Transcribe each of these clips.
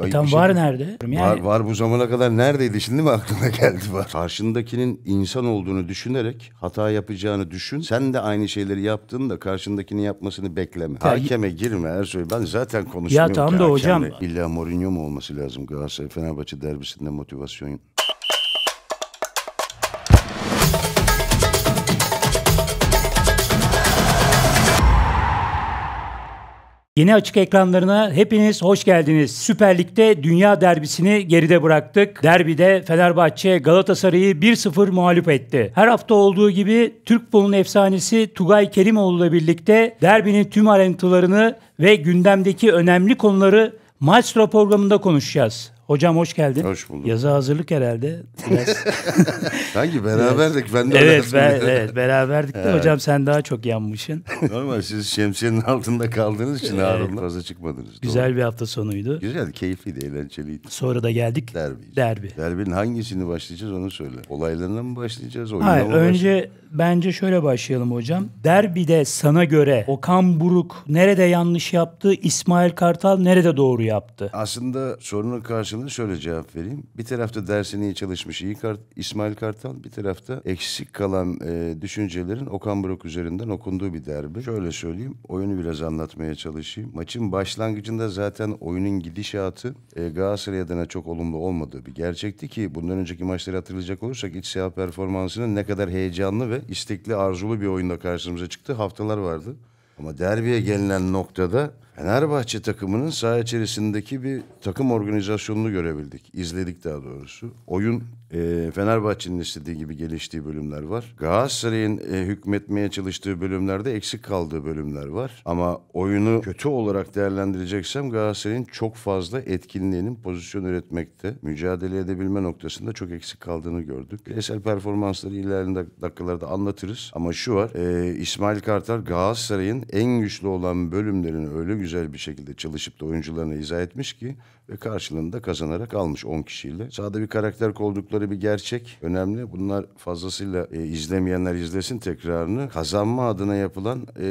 E tam şey, var nerede? Yani... Var, var bu zamana kadar neredeydi şimdi mi aklına geldi var? Karşındakinin insan olduğunu düşünerek hata yapacağını düşün. Sen de aynı şeyleri yaptığında karşındaki'nin yapmasını bekleme. Ya, Hakeme girme her şey. ben zaten konuşmuyorum. Ya tam da hocam. İlla Mourinho mu olması lazım Galatasaray Fenerbahçe derbisinde motivasyon Yeni açık ekranlarına hepiniz hoş geldiniz. Süper Lig'de dünya derbisini geride bıraktık. Derbide Fenerbahçe Galatasaray'ı 1-0 mağlup etti. Her hafta olduğu gibi Türk futbolunun efsanesi Tugay Kerimoğlu ile birlikte derbinin tüm ayrıntılarını ve gündemdeki önemli konuları Maestro programında konuşacağız. Hocam hoş geldin. Hoş bulduk. Yazı hazırlık herhalde. Biraz. Hangi beraberdik? Ben de evet, be, evet beraberdik de evet. hocam sen daha çok yanmışsın. Normal siz şemsiyenin altında kaldığınız için evet. ağrımla fazla çıkmadınız. Güzel doğru. bir hafta sonuydu. Güzel, keyifliydi, eğlenceliydi. Sonra da geldik. Derbi. Derbi. Derbinin hangisini başlayacağız onu söyle. Olaylarına mı başlayacağız? Hayır, önce başlayacağız? bence şöyle başlayalım hocam. Derbide sana göre Okan Buruk nerede yanlış yaptı, İsmail Kartal nerede doğru yaptı? Aslında sorunun karşılığı sana şöyle cevap vereyim. Bir tarafta dersini iyi çalışmış iyi Kart, İsmail Kartal, bir tarafta eksik kalan e, düşüncelerin Okan Buruk üzerinden okunduğu bir derbi. Şöyle söyleyeyim, oyunu biraz anlatmaya çalışayım. Maçın başlangıcında zaten oyunun gidişatı e, Galatasaray adına çok olumlu olmadığı bir gerçekti ki bundan önceki maçları hatırlayacak olursak iç saha performansının ne kadar heyecanlı ve istekli arzulu bir oyunda karşımıza çıktı. Haftalar vardı. Ama derbiye gelinen noktada Fenerbahçe takımının saha içerisindeki bir takım organizasyonunu görebildik. İzledik daha doğrusu. Oyun e, Fenerbahçe'nin istediği gibi geliştiği bölümler var. Galatasaray'ın e, hükmetmeye çalıştığı bölümlerde eksik kaldığı bölümler var. Ama oyunu kötü olarak değerlendireceksem Galatasaray'ın çok fazla etkinliğinin pozisyon üretmekte, mücadele edebilme noktasında çok eksik kaldığını gördük. Bireysel performansları ilerleyen dakikalarda anlatırız. Ama şu var, e, İsmail Kartal Galatasaray'ın en güçlü olan bölümlerini öyle güzel güzel bir şekilde çalışıp da oyuncularına izah etmiş ki karşılığında kazanarak almış 10 kişiyle. Sağda bir karakter koldukları bir gerçek önemli. Bunlar fazlasıyla e, izlemeyenler izlesin tekrarını. Kazanma adına yapılan e,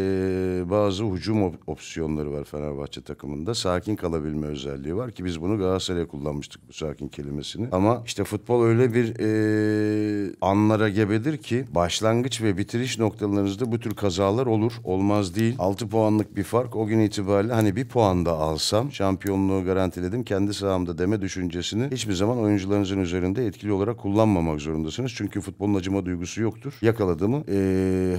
bazı hücum op- opsiyonları var Fenerbahçe takımında. Sakin kalabilme özelliği var ki biz bunu Galatasaray'a kullanmıştık bu sakin kelimesini. Ama işte futbol öyle bir e, anlara gebedir ki başlangıç ve bitiriş noktalarınızda bu tür kazalar olur. Olmaz değil. 6 puanlık bir fark. O gün itibariyle hani bir puan da alsam şampiyonluğu garantiledim kendi sahamda deme düşüncesini hiçbir zaman oyuncularınızın üzerinde etkili olarak kullanmamak zorundasınız. Çünkü futbolun acıma duygusu yoktur. Yakaladı mı e,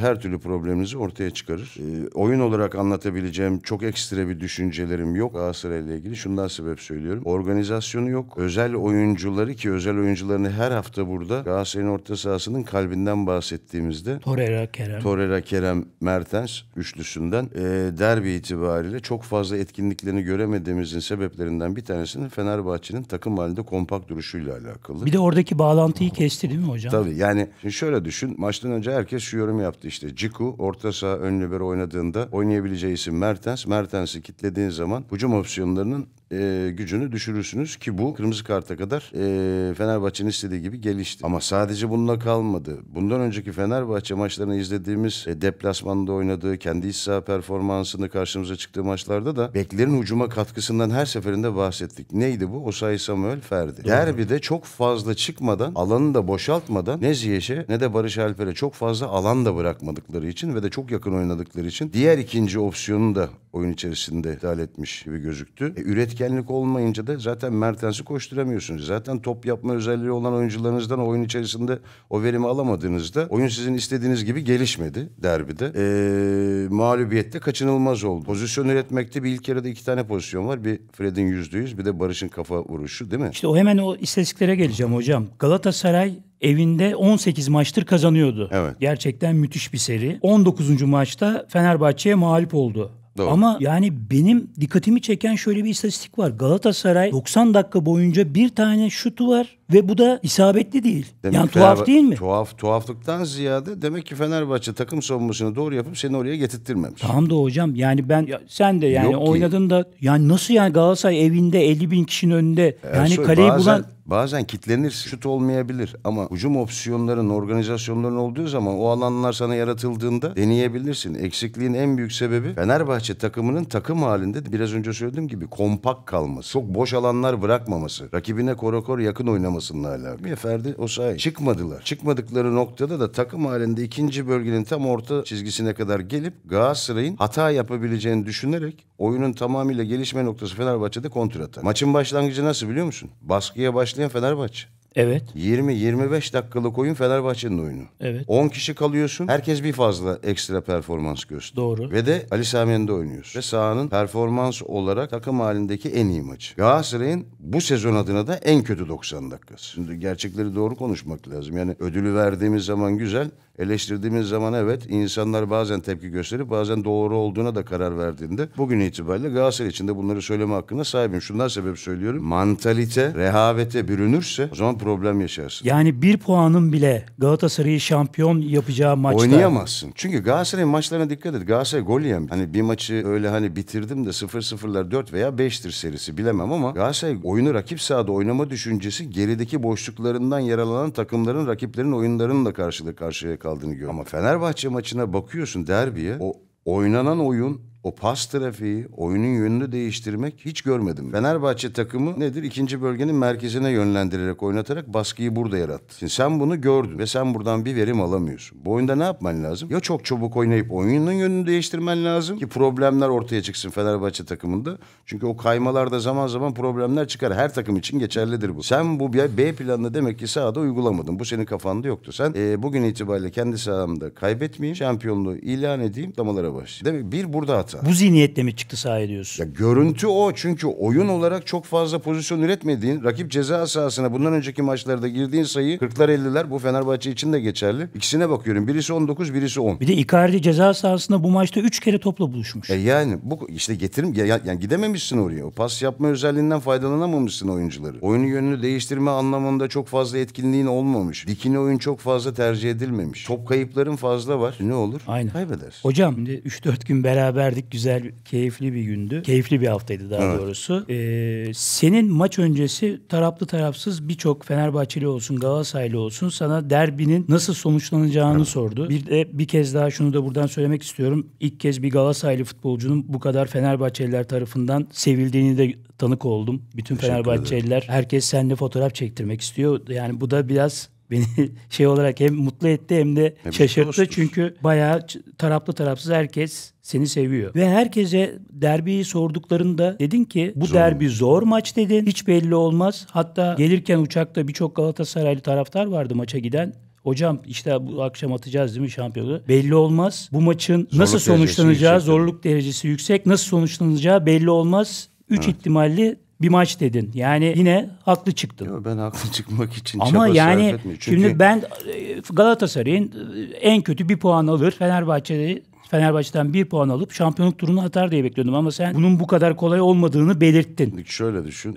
her türlü probleminizi ortaya çıkarır. E, oyun olarak anlatabileceğim çok ekstra bir düşüncelerim yok Galatasaray'la ilgili. Şundan sebep söylüyorum. Organizasyonu yok. Özel oyuncuları ki özel oyuncularını her hafta burada Galatasaray'ın orta sahasının kalbinden bahsettiğimizde Torreira, Kerem, Torreira, Kerem Mertens üçlüsünden e, derbi itibariyle çok fazla etkinliklerini göremediğimizin sebeplerinden bir tanesi tanesinin Fenerbahçe'nin takım halinde kompakt duruşuyla alakalı. Bir de oradaki bağlantıyı kesti değil mi hocam? Tabii yani şöyle düşün. Maçtan önce herkes şu yorum yaptı işte. Ciku orta saha ön libero oynadığında oynayabileceği isim Mertens. Mertens'i kitlediğin zaman hücum opsiyonlarının e, gücünü düşürürsünüz ki bu kırmızı karta kadar e, Fenerbahçe'nin istediği gibi gelişti. Ama sadece bununla kalmadı. Bundan önceki Fenerbahçe maçlarını izlediğimiz e, deplasmanda oynadığı kendi iç saha performansını karşımıza çıktığı maçlarda da beklerin hücuma katkısından her seferinde bahsettik. Neydi bu? Osayi Samuel Ferdi. Doğru. Derbide çok fazla çıkmadan, alanı da boşaltmadan ne Ziyech'e ne de Barış Alper'e çok fazla alan da bırakmadıkları için ve de çok yakın oynadıkları için diğer ikinci opsiyonu da oyun içerisinde ithal etmiş gibi gözüktü. E, üretken dikenlik olmayınca da zaten Mertens'i koşturamıyorsunuz. Zaten top yapma özelliği olan oyuncularınızdan oyun içerisinde o verimi alamadığınızda oyun sizin istediğiniz gibi gelişmedi derbide. Ee, mağlubiyette kaçınılmaz oldu. Pozisyon üretmekte bir ilk yarıda iki tane pozisyon var. Bir Fred'in yüzde yüz bir de Barış'ın kafa vuruşu değil mi? İşte o hemen o istatistiklere geleceğim hocam. Galatasaray evinde 18 maçtır kazanıyordu. Evet. Gerçekten müthiş bir seri. 19. maçta Fenerbahçe'ye mağlup oldu. Doğru. Ama yani benim dikkatimi çeken şöyle bir istatistik var. Galatasaray 90 dakika boyunca bir tane şutu var ve bu da isabetli değil. Demek yani tuhaf değil mi? Tuhaf, tuhaflıktan ziyade demek ki Fenerbahçe takım savunmasını doğru yapıp seni oraya getirttirmemiş. Tamam da hocam yani ben ya sen de yani Yok ki. oynadın da yani nasıl yani Galatasaray evinde 50 bin kişinin önünde yani Ersoy, kaleyi bazen, bulan Bazen kitlenirsin. Şut olmayabilir ama hücum opsiyonların, organizasyonların olduğu zaman o alanlar sana yaratıldığında deneyebilirsin. Eksikliğin en büyük sebebi Fenerbahçe takımının takım halinde biraz önce söylediğim gibi kompakt kalması. Çok boş alanlar bırakmaması. Rakibine korokor yakın oynaması olmasınlar diye Ferdi o sayı. Çıkmadılar. Çıkmadıkları noktada da takım halinde ikinci bölgenin tam orta çizgisine kadar gelip Galatasaray'ın hata yapabileceğini düşünerek oyunun tamamıyla gelişme noktası Fenerbahçe'de kontratak. Maçın başlangıcı nasıl biliyor musun? Baskıya başlayan Fenerbahçe. Evet. 20-25 dakikalık oyun Fenerbahçe'nin oyunu. Evet. 10 kişi kalıyorsun. Herkes bir fazla ekstra performans gösteriyor. Doğru. Ve de Ali Sami'nde oynuyorsun. Ve sahanın performans olarak takım halindeki en iyi maçı. Galatasaray'ın bu sezon adına da en kötü 90 dakikası. Şimdi gerçekleri doğru konuşmak lazım. Yani ödülü verdiğimiz zaman güzel, eleştirdiğimiz zaman evet insanlar bazen tepki gösterip bazen doğru olduğuna da karar verdiğinde bugün itibariyle Galatasaray için de bunları söyleme hakkına sahibim. Şundan sebep söylüyorum. Mantalite rehavete bürünürse o zaman problem yaşarsın. Yani bir puanın bile Galatasaray'ı şampiyon yapacağı maçta... Oynayamazsın. Çünkü Galatasaray'ın maçlarına dikkat et. Galatasaray gol yiyen. Hani bir maçı öyle hani bitirdim de 0-0'lar 4 veya 5'tir serisi bilemem ama Galatasaray oyunu rakip sahada oynama düşüncesi gerideki boşluklarından yaralanan takımların rakiplerin oyunlarının da karşılığı karşıya kaldığını görüyor. Ama Fenerbahçe maçına bakıyorsun derbiye o oynanan oyun o pas trafiği, oyunun yönünü değiştirmek hiç görmedim. Fenerbahçe takımı nedir? İkinci bölgenin merkezine yönlendirerek oynatarak baskıyı burada yarattı. Şimdi sen bunu gördün ve sen buradan bir verim alamıyorsun. Bu oyunda ne yapman lazım? Ya çok çabuk oynayıp oyunun yönünü değiştirmen lazım ki problemler ortaya çıksın Fenerbahçe takımında. Çünkü o kaymalarda zaman zaman problemler çıkar. Her takım için geçerlidir bu. Sen bu B planını demek ki sahada uygulamadın. Bu senin kafanda yoktu. Sen e, bugün itibariyle kendi sahamda kaybetmeyeyim. Şampiyonluğu ilan edeyim. Damalara başlayayım. mi? bir burada hata hata. Bu zihniyetle mi çıktı sahaya diyorsun? Ya görüntü o çünkü oyun olarak çok fazla pozisyon üretmediğin rakip ceza sahasına bundan önceki maçlarda girdiğin sayı 40'lar 50'ler bu Fenerbahçe için de geçerli. İkisine bakıyorum birisi 19 birisi 10. Bir de Icardi ceza sahasında bu maçta 3 kere topla buluşmuş. E yani bu işte getirim ya, yani gidememişsin oraya. O pas yapma özelliğinden faydalanamamışsın oyuncuları. Oyunun yönünü değiştirme anlamında çok fazla etkinliğin olmamış. Dikine oyun çok fazla tercih edilmemiş. Top kayıpların fazla var. Ne olur? Aynen. Kaybedersin. Hocam şimdi 3-4 gün beraberdik geçirdik. Güzel, keyifli bir gündü. Keyifli bir haftaydı daha evet. doğrusu. Ee, senin maç öncesi taraflı tarafsız birçok Fenerbahçeli olsun, Galatasaraylı olsun sana derbinin nasıl sonuçlanacağını evet. sordu. Bir de bir kez daha şunu da buradan söylemek istiyorum. İlk kez bir Galatasaraylı futbolcunun bu kadar Fenerbahçeliler tarafından sevildiğini de tanık oldum. Bütün Teşekkür Fenerbahçeliler herkes seninle fotoğraf çektirmek istiyor. Yani bu da biraz beni şey olarak hem mutlu etti hem de hem şaşırttı. Olmuştur. Çünkü bayağı taraflı tarafsız herkes seni seviyor. Ve herkese derbiyi sorduklarında dedin ki bu zor. derbi zor maç dedin. Hiç belli olmaz. Hatta gelirken uçakta birçok Galatasaraylı taraftar vardı maça giden. Hocam işte bu akşam atacağız değil mi şampiyonu? Belli olmaz. Bu maçın zorluk nasıl sonuçlanacağı, derecesi zorluk derecesi yüksek, nasıl sonuçlanacağı belli olmaz. Üç evet. ihtimalli bir maç dedin. Yani yine haklı çıktın. Yo, ben haklı çıkmak için Ama çaba yani sarf etmiyorum. Çünkü... şimdi ben e, Galatasaray'ın e, en kötü bir puan alır. Fenerbahçe'de Fenerbahçe'den bir puan alıp şampiyonluk turunu atar diye bekliyordum. Ama sen bunun bu kadar kolay olmadığını belirttin. Şöyle düşün.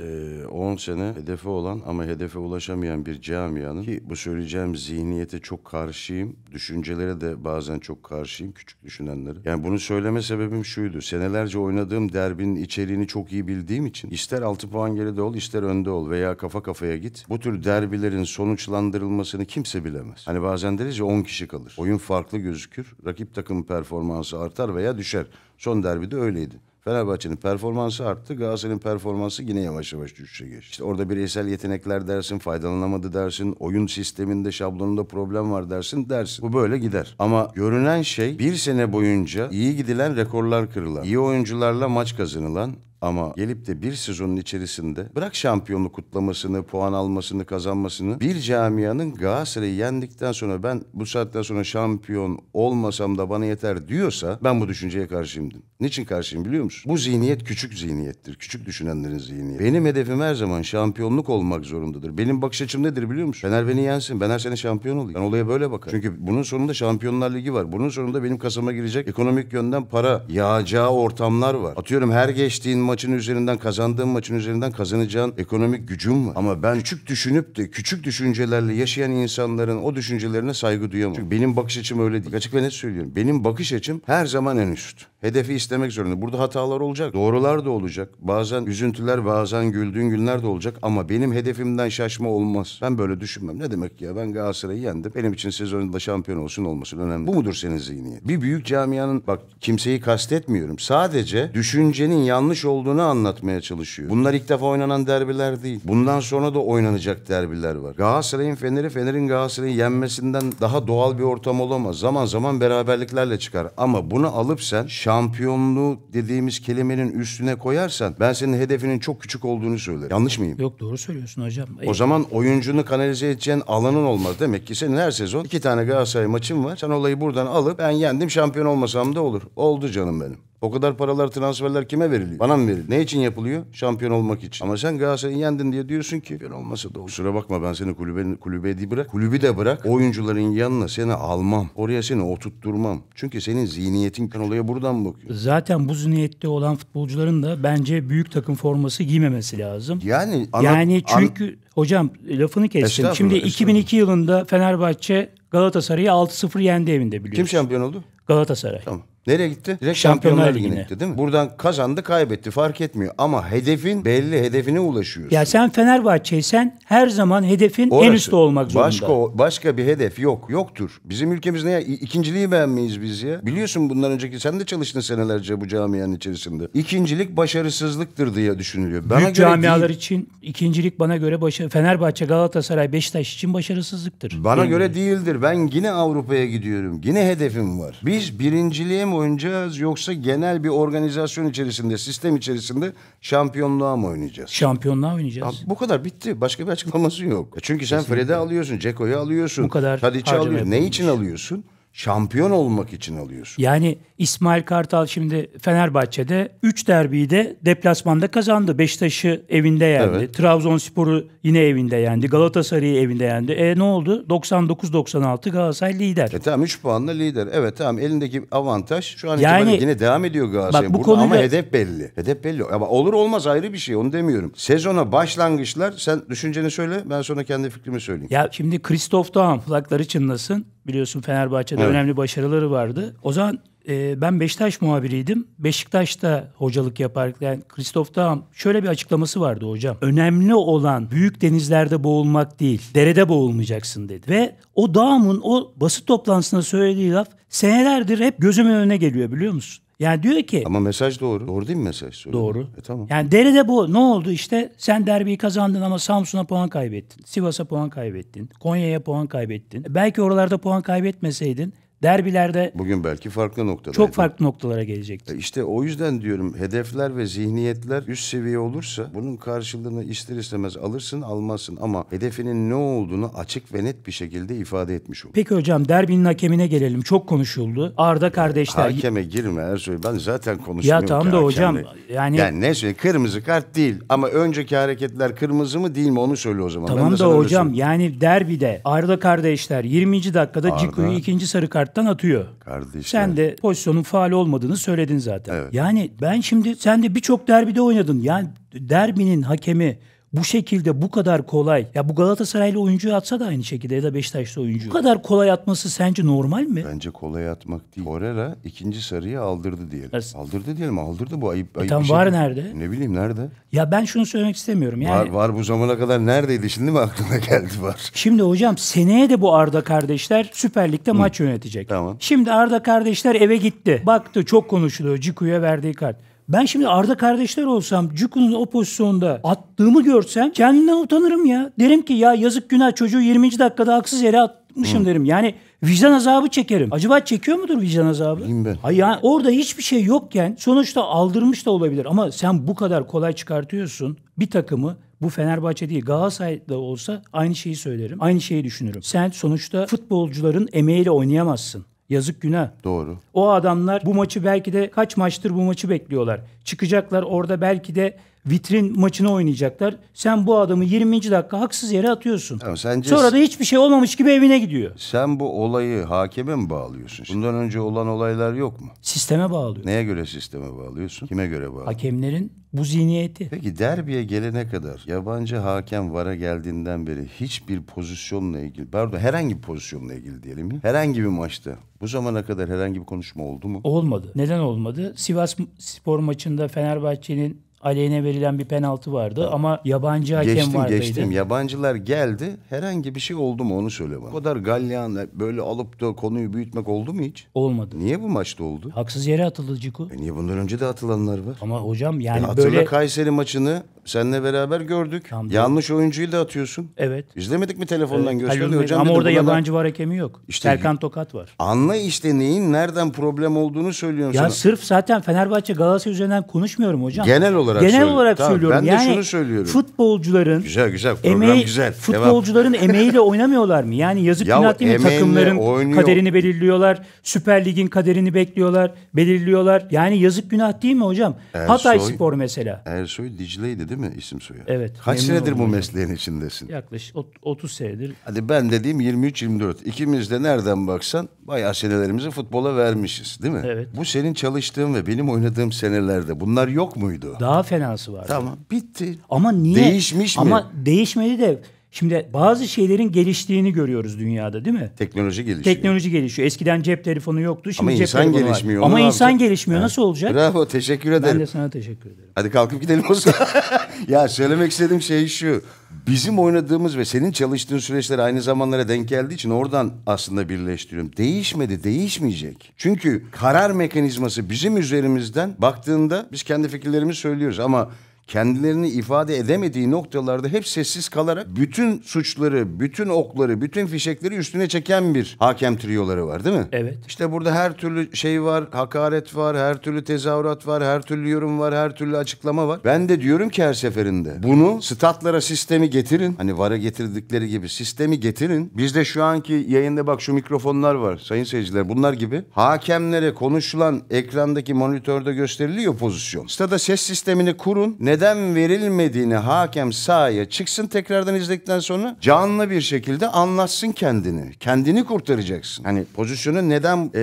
10 ee, sene hedefe olan ama hedefe ulaşamayan bir camianın ki bu söyleyeceğim zihniyete çok karşıyım. Düşüncelere de bazen çok karşıyım küçük düşünenleri. Yani bunu söyleme sebebim şuydu. Senelerce oynadığım derbinin içeriğini çok iyi bildiğim için ister 6 puan geride ol ister önde ol veya kafa kafaya git. Bu tür derbilerin sonuçlandırılmasını kimse bilemez. Hani bazen deriz ya 10 kişi kalır. Oyun farklı gözükür. Rakip takım performansı performansı artar veya düşer. Son derbide öyleydi. Fenerbahçe'nin performansı arttı. Galatasaray'ın performansı yine yavaş yavaş düşüşe geçti. İşte orada bireysel yetenekler dersin, faydalanamadı dersin, oyun sisteminde, şablonunda problem var dersin, dersin. Bu böyle gider. Ama görünen şey bir sene boyunca iyi gidilen rekorlar kırılan, iyi oyuncularla maç kazanılan, ama gelip de bir sezonun içerisinde bırak şampiyonluk kutlamasını, puan almasını, kazanmasını bir camianın Galatasaray'ı yendikten sonra ben bu saatten sonra şampiyon olmasam da bana yeter diyorsa ben bu düşünceye karşıyımdım. Niçin karşıyım biliyor musun? Bu zihniyet küçük zihniyettir. Küçük düşünenlerin zihniyeti. Benim hedefim her zaman şampiyonluk olmak zorundadır. Benim bakış açım nedir biliyor musun? Fener beni yensin. Ben her sene şampiyon olayım. Ben olaya böyle bakarım. Çünkü bunun sonunda Şampiyonlar Ligi var. Bunun sonunda benim kasama girecek ekonomik yönden para yağacağı ortamlar var. Atıyorum her geçtiğin maçın üzerinden kazandığın maçın üzerinden kazanacağın ekonomik gücüm var. Ama ben küçük düşünüp de küçük düşüncelerle yaşayan insanların o düşüncelerine saygı duyamam. Çünkü benim bakış açım öyle değil. Açık ve net söylüyorum. Benim bakış açım her zaman en üst. Hedefi istemek zorunda. Burada hatalar olacak. Doğrular da olacak. Bazen üzüntüler, bazen güldüğün günler de olacak. Ama benim hedefimden şaşma olmaz. Ben böyle düşünmem. Ne demek ya? Ben Galatasaray'ı yendim. Benim için sezonunda şampiyon olsun olmasın önemli. Bu mudur senin zihniyet? Bir büyük camianın bak kimseyi kastetmiyorum. Sadece düşüncenin yanlış olduğu olduğunu anlatmaya çalışıyor. Bunlar ilk defa oynanan derbiler değil. Bundan sonra da oynanacak derbiler var. Galatasaray'ın Fener'i Fener'in Galatasaray'ı yenmesinden daha doğal bir ortam olamaz. Zaman zaman beraberliklerle çıkar. Ama bunu alıp sen şampiyonluğu dediğimiz kelimenin üstüne koyarsan ben senin hedefinin çok küçük olduğunu söylerim. Yanlış mıyım? Yok doğru söylüyorsun hocam. O zaman oyuncunu kanalize edeceğin alanın olmaz. Demek ki senin her sezon iki tane Galatasaray maçın var. Sen olayı buradan alıp ben yendim şampiyon olmasam da olur. Oldu canım benim. O kadar paralar transferler kime veriliyor? Bana mı veriliyor? Ne için yapılıyor? Şampiyon olmak için. Ama sen Galatasaray'ı yendin diye diyorsun ki ben olmasa da kusura bakma ben seni kulübe, kulübe de bırak. Kulübü de bırak. Oyuncuların yanına seni almam. Oraya seni oturtturmam. Çünkü senin zihniyetin olaya buradan bakıyor. Zaten bu zihniyette olan futbolcuların da bence büyük takım forması giymemesi lazım. Yani ana, yani çünkü an... hocam lafını kestim. Şimdi 2002 yılında Fenerbahçe Galatasaray'ı 6-0 yendi evinde biliyorsun. Kim şampiyon oldu? Galatasaray. Tamam. Nereye gitti? Direkt Şampiyonlar, Ligi'ne gitti değil mi? Buradan kazandı kaybetti fark etmiyor. Ama hedefin belli hedefine ulaşıyorsun. Ya sen Fenerbahçe'ysen her zaman hedefin Orası. en üstte olmak zorunda. Başka, başka bir hedef yok. Yoktur. Bizim ülkemiz ne ya? İkinciliği beğenmeyiz biz ya. Biliyorsun bundan önceki sen de çalıştın senelerce bu camianın içerisinde. İkincilik başarısızlıktır diye düşünülüyor. Bana Büyük camialar değil. için ikincilik bana göre başarı. Fenerbahçe, Galatasaray, Beşiktaş için başarısızlıktır. Bana göre değildir. Ben yine Avrupa'ya gidiyorum. Yine hedefim var. Biz birinciliğe mi oynayacağız yoksa genel bir organizasyon içerisinde, sistem içerisinde şampiyonluğa mı oynayacağız? Şampiyonluğa oynayacağız. Ya, bu kadar bitti. Başka bir açıklamasın yok. E çünkü sen Fred'i alıyorsun, Ceko'yu alıyorsun. Bu kadar Tadic'i alıyorsun. Ne için alıyorsun? şampiyon olmak için alıyorsun. Yani İsmail Kartal şimdi Fenerbahçe'de 3 derbiyi de deplasmanda kazandı. Beşiktaş'ı evinde yendi. Evet. Trabzonspor'u yine evinde yendi. Galatasaray'ı evinde yendi. E ne oldu? 99-96 Galatasaray lider. E tamam 3 puanla lider. Evet tamam elindeki avantaj şu an yani, yine devam ediyor Galatasaray. Bak, bu Burada ama hedef belli. Hedef belli. Ama olur olmaz ayrı bir şey onu demiyorum. Sezona başlangıçlar sen düşünceni söyle ben sonra kendi fikrimi söyleyeyim. Ya şimdi Christoph Daum kulakları çınlasın. Biliyorsun Fenerbahçe'de evet. önemli başarıları vardı. O zaman e, ben Beşiktaş muhabiriydim. Beşiktaş'ta hocalık yaparken Christoph Daum şöyle bir açıklaması vardı hocam. Önemli olan büyük denizlerde boğulmak değil, derede boğulmayacaksın dedi. Ve o Daum'un o basın toplantısında söylediği laf senelerdir hep gözümün önüne geliyor biliyor musun? Yani diyor ki... Ama mesaj doğru. Doğru değil mi mesaj? Söyle. Doğru. E, tamam. Yani derede bu. Ne oldu işte? Sen derbiyi kazandın ama Samsun'a puan kaybettin. Sivas'a puan kaybettin. Konya'ya puan kaybettin. E, belki oralarda puan kaybetmeseydin derbilerde bugün belki farklı noktalara çok farklı noktalara gelecektir. E işte o yüzden diyorum hedefler ve zihniyetler üst seviye olursa bunun karşılığını ister istemez alırsın almazsın ama hedefinin ne olduğunu açık ve net bir şekilde ifade etmiş olur. Peki hocam derbinin hakemine gelelim. Çok konuşuldu. Arda kardeşler. Hakeme girme Ersoy. Ben zaten konuşmuyorum. Ya tamam da hocam yani... yani ne söyleyeyim kırmızı kart değil ama önceki hareketler kırmızı mı değil mi onu söyle o zaman. Tamam da hocam yani derbide Arda kardeşler 20. dakikada Ciku'yu ikinci sarı kart hayattan atıyor. Kardeşler. Sen de pozisyonun faal olmadığını söyledin zaten. Evet. Yani ben şimdi sen de birçok derbide oynadın. Yani derbinin hakemi bu şekilde bu kadar kolay ya bu Galatasaraylı oyuncuyu atsa da aynı şekilde ya da Beşiktaşlı oyuncu. Bu kadar kolay atması sence normal mi? Bence kolay atmak değil. Torreira ikinci sarıyı aldırdı diyelim. As- aldırdı diyelim aldırdı bu ayıp, ayıp e tam bir şey. var nerede? Ne bileyim nerede? Ya ben şunu söylemek istemiyorum. Yani... Var, var bu zamana kadar neredeydi şimdi mi aklına geldi var? Şimdi hocam seneye de bu Arda kardeşler Süper Lig'de Hı. maç yönetecek. Tamam. Şimdi Arda kardeşler eve gitti. Baktı çok konuşuluyor Ciku'ya verdiği kart. Ben şimdi Arda kardeşler olsam Cuku'nun o pozisyonda attığımı görsem kendimden utanırım ya. Derim ki ya yazık günah çocuğu 20. dakikada haksız yere atmışım Hı. derim. Yani vicdan azabı çekerim. Acaba çekiyor mudur vicdan azabı? Bilmiyorum ben. Hayır yani orada hiçbir şey yokken sonuçta aldırmış da olabilir ama sen bu kadar kolay çıkartıyorsun bir takımı bu Fenerbahçe değil Galatasaray'da olsa aynı şeyi söylerim. Aynı şeyi düşünürüm. Sen sonuçta futbolcuların emeğiyle oynayamazsın. Yazık günah. Doğru. O adamlar bu maçı belki de kaç maçtır bu maçı bekliyorlar. Çıkacaklar orada belki de vitrin maçını oynayacaklar. Sen bu adamı 20. dakika haksız yere atıyorsun. Ya sence Sonra da hiçbir şey olmamış gibi evine gidiyor. Sen bu olayı hakeme mi bağlıyorsun? Bundan önce olan olaylar yok mu? Sisteme bağlıyorum. Neye göre sisteme bağlıyorsun? Kime göre bağlı? Hakemlerin bu zihniyeti. Peki derbiye gelene kadar yabancı hakem vara geldiğinden beri hiçbir pozisyonla ilgili, pardon herhangi bir pozisyonla ilgili diyelim ya. Herhangi bir maçta bu zamana kadar herhangi bir konuşma oldu mu? Olmadı. Neden olmadı? Sivas spor maçında Fenerbahçe'nin aleyhine verilen bir penaltı vardı ama yabancı hakem geçtim, vardıydı. Geçtim yabancılar geldi herhangi bir şey oldu mu onu söyle bana. O kadar galyan böyle alıp da konuyu büyütmek oldu mu hiç? Olmadı. Niye bu maçta oldu? Haksız yere atıldı Ciku. E niye bundan önce de atılanlar var? Ama hocam yani e hatırla böyle... Kayseri maçını seninle beraber gördük. Tamam, Yanlış oyuncuyu da atıyorsun. Evet. İzlemedik mi telefondan evet. gösterdi hocam? Ama dedim, orada yabancı var hakemi yok. İşte Serkan Tokat var. Anla işte neyin nereden problem olduğunu söylüyorsun. Ya sana. sırf zaten Fenerbahçe Galatasaray üzerinden konuşmuyorum hocam. Genel olarak olarak genel söylüyorum. olarak tamam, söylüyorum. Ben de yani şunu söylüyorum. Futbolcuların güzel güzel program emeği, güzel. Futbolcuların Devam. emeğiyle oynamıyorlar mı? Yani yazık ya günah değil mi takımların oynuyor. kaderini belirliyorlar. Süper Lig'in kaderini bekliyorlar, belirliyorlar. Yani yazık günah değil mi hocam? Ersoy, Hatay Spor mesela. Ersoy Dicle'ydi değil mi isim soyu? Evet. Kaç senedir bu mesleğin hocam. içindesin? Yaklaşık 30 senedir. Hadi ben dediğim 23-24. İkimiz de nereden baksan bayağı senelerimizi futbola vermişiz değil mi? Evet. Bu senin çalıştığın ve benim oynadığım senelerde bunlar yok muydu? Daha fenası var. Tamam bitti. Ama niye? Değişmiş mi? Ama değişmedi de Şimdi bazı şeylerin geliştiğini görüyoruz dünyada değil mi? Teknoloji gelişiyor. Teknoloji gelişiyor. Eskiden cep telefonu yoktu. Şimdi Ama cep insan gelişmiyor. Var. Ama insan yapacak? gelişmiyor. Nasıl olacak? Bravo teşekkür ederim. Ben de sana teşekkür ederim. Hadi kalkıp gidelim o zaman. ya söylemek istediğim şey şu. Bizim oynadığımız ve senin çalıştığın süreçler aynı zamanlara denk geldiği için oradan aslında birleştiriyorum. Değişmedi, değişmeyecek. Çünkü karar mekanizması bizim üzerimizden baktığında biz kendi fikirlerimizi söylüyoruz ama kendilerini ifade edemediği noktalarda hep sessiz kalarak bütün suçları, bütün okları, bütün fişekleri üstüne çeken bir hakem triyoları var değil mi? Evet. İşte burada her türlü şey var, hakaret var, her türlü tezahürat var, her türlü yorum var, her türlü açıklama var. Ben de diyorum ki her seferinde bunu statlara sistemi getirin. Hani VAR'a getirdikleri gibi sistemi getirin. Biz de şu anki yayında bak şu mikrofonlar var sayın seyirciler bunlar gibi. Hakemlere konuşulan ekrandaki monitörde gösteriliyor pozisyon. Stada ses sistemini kurun. Ne neden verilmediğini hakem sahaya çıksın tekrardan izledikten sonra canlı bir şekilde anlatsın kendini. Kendini kurtaracaksın. Hani pozisyonu neden e,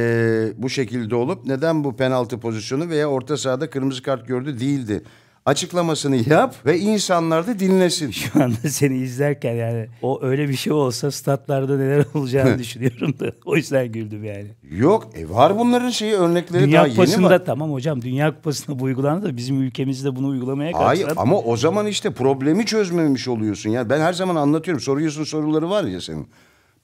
bu şekilde olup neden bu penaltı pozisyonu veya orta sahada kırmızı kart gördü değildi açıklamasını yap ve insanlar da dinlesin. Şu anda seni izlerken yani o öyle bir şey olsa statlarda neler olacağını düşünüyorum da o yüzden güldüm yani. Yok e var bunların şeyi örnekleri Dünya daha yeni var. Dünya Kupası'nda tamam hocam Dünya Kupası'nda bu uygulandı da bizim ülkemizde bunu uygulamaya kalksan. Hayır ama o zaman işte problemi çözmemiş oluyorsun ya. Ben her zaman anlatıyorum soruyorsun soruları var ya senin.